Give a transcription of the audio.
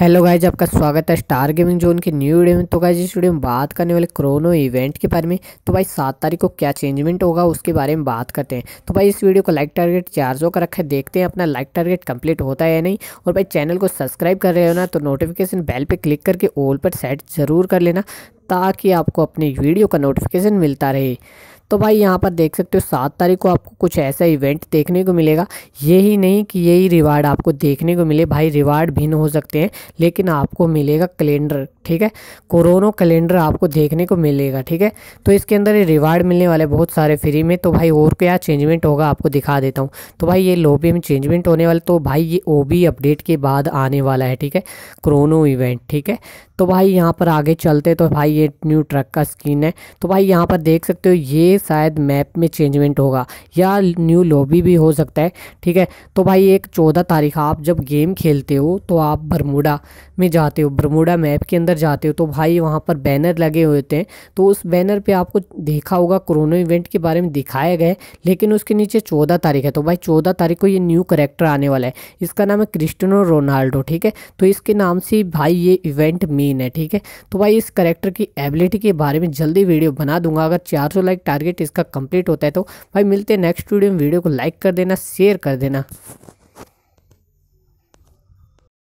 hello guys आपका स्वागत है स्टार गेमिंग जोन के न्यू वीडियो में तो गाइज इस वीडियो में बात करने वाले क्रोनो इवेंट के बारे में तो भाई सात तारीख को क्या चेंजमेंट होगा उसके बारे में बात करते हैं तो भाई इस वीडियो को लाइक टारगेट चार सौ का रखा है देखते हैं अपना लाइक टारगेट कंप्लीट होता है या नहीं और भाई चैनल को सब्सक्राइब कर रहे हो ना तो नोटिफिकेशन बेल पर क्लिक करके ऑल पर सेट ज़रूर कर लेना ताकि आपको अपनी वीडियो का नोटिफिकेशन मिलता रहे तो भाई यहाँ पर देख सकते हो सात तारीख को आपको कुछ ऐसा इवेंट देखने को मिलेगा यही नहीं कि यही रिवार्ड आपको देखने को मिले भाई रिवार्ड भिन्न हो सकते हैं लेकिन आपको मिलेगा कैलेंडर ठीक है कोरोना कैलेंडर आपको देखने को मिलेगा ठीक है तो इसके अंदर ये रिवार्ड मिलने वाले बहुत सारे फ्री में तो भाई और क्या चेंजमेंट होगा आपको दिखा देता हूँ तो भाई ये लोबी में चेंजमेंट होने वाला तो भाई ये ओ अपडेट के बाद आने वाला है ठीक है क्रोनो इवेंट ठीक है तो भाई यहाँ पर आगे चलते तो भाई ये न्यू ट्रक का स्किन है तो भाई यहाँ पर देख सकते हो ये शायद मैप में चेंजमेंट होगा या न्यू लॉबी भी हो सकता है ठीक है तो भाई एक चौदह तारीख आप जब गेम खेलते हो तो आप बरमूडा में जाते हो बरमूडा मैप के अंदर जाते हो तो भाई वहाँ पर बैनर लगे हुए थे तो उस बैनर पर आपको देखा होगा कोरोना इवेंट के बारे में दिखाया गया लेकिन उसके नीचे चौदह तारीख है तो भाई चौदह तारीख को ये न्यू करेक्टर आने वाला है इसका नाम है क्रिस्टनो रोनाल्डो ठीक है तो इसके नाम से भाई ये इवेंट मेन है ठीक है तो भाई इस करेक्टर की एबिलिटी के बारे में जल्दी वीडियो बना दूंगा अगर 400 लाइक टारगेट टारगेट इसका कंप्लीट होता है तो भाई मिलते हैं नेक्स्ट वीडियो में वीडियो को लाइक कर देना शेयर कर देना